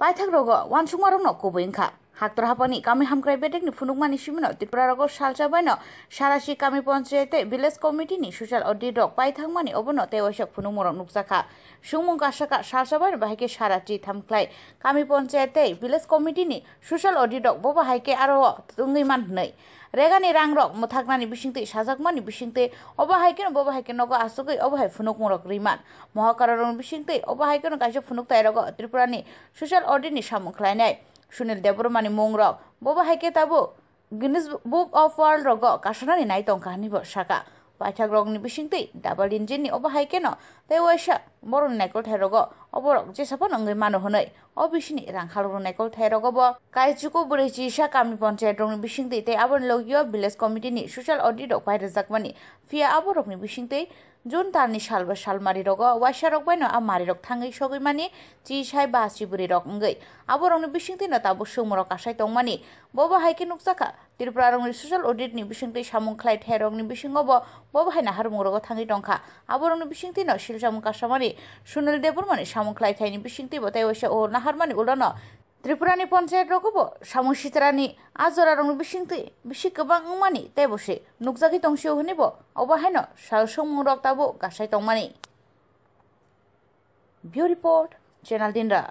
pai thak r i g o wan chungma rong no c o buin kha হাতর হাপানি কামি হামক্রাই বেটেক নি ফুনুকমানি সিমিন ত্রিপুরা রগ salsa বাইন সারাশি কামি পঞ্চায়েতে ভিলেজ কমিটি নি সুশাল অডি ডক পাই থাকমানি অবন তে ওইসব ফুনুক মরক নুকজাখা সুমুং কাশাকা সাল বাইন বাহিকে সারাটি থামক্লাই কামি পঞ্চায়েতে ভিলেজ কমিটি নি সুশাল অডি ডক বো হাইকে আরো তুঙ্গি মান নই রেগানি রাং রক মথাকনানি বিশিংতে সাজাকমানি বিসিংতে অবাহাইকেন হাইকে নগ আসুকই অবাহাই ফুনুক মরক রিমান মহাকারণ বিশিংতে বিসিংতে অবাহাইকেন কাশে ফুনুক তাই রগ ত্রিপুরানি সুশাল অডি নি অডিনি সামুখলাইনায় sunil debormani mongrok boba haike tabo guinness book of world rogo kasana ni nai tongkani bo saka নিবিং ꯄꯥꯏꯊꯥꯒ꯭ꯔꯣꯡ ꯅꯨꯄꯤꯁꯤꯡꯇꯤ ꯗꯕꯜ ꯏꯟꯖꯤꯟ ꯑꯣꯕ ꯍꯥꯏ ꯀꯦꯅꯣ ꯇꯦ ꯋꯥꯏꯁ ꯃꯣꯔꯣꯡ ꯅꯥꯏꯀꯣ ꯊꯥꯏꯔꯣꯒ অবরক যে সাপন অঙ্গে মানো হনই অবিশিনি রাংখাল রুনাইকল থাইরগব কাইচুকো বুরেচি সা কামনি পঞ্চায়েত রং বিশিং তাই আবন লগিও ভিলেজ কমিটি নি সোশ্যাল অডিট অপাই রাজাকমানি ফিয়া আবরকনি বিশিং দেই জুন তার সাল সালবা সালমারি রগ ওয়াইসা রক বাইন আর মারি রক থাঙ্গি সগই মানে চি সাই বা চিবুরি রক অঙ্গই আবরকনি বিশিং দিন তাবো সুমরক আশাই মানে ববা হাইকে নুকজাকা ত্রিপুরারং সোশ্যাল অডিট नि बिसिंगै सामुं खलाय थाइरंनि बिसिङाव ब बाहायना हार मुरगो थाङै दंखा आबरंनि बिसिंथि न शिल सामुं कासामानि सुनिल देबुरमानि सामुं खलाय थाइनि बिसिंथि ও না হার মানে উলন ত্রিপুরানি পঞ্চায়েত রকব সামসিতরানি আজরারং বিশিংতি বিশি গবাং মানে তাই বসে নুকজাকি তংসিও হনিব অবাহেন সাহসং রক্তাবো গাসাই তংমানি ভিউ রিপোর্ট চ্যানেল দিনরা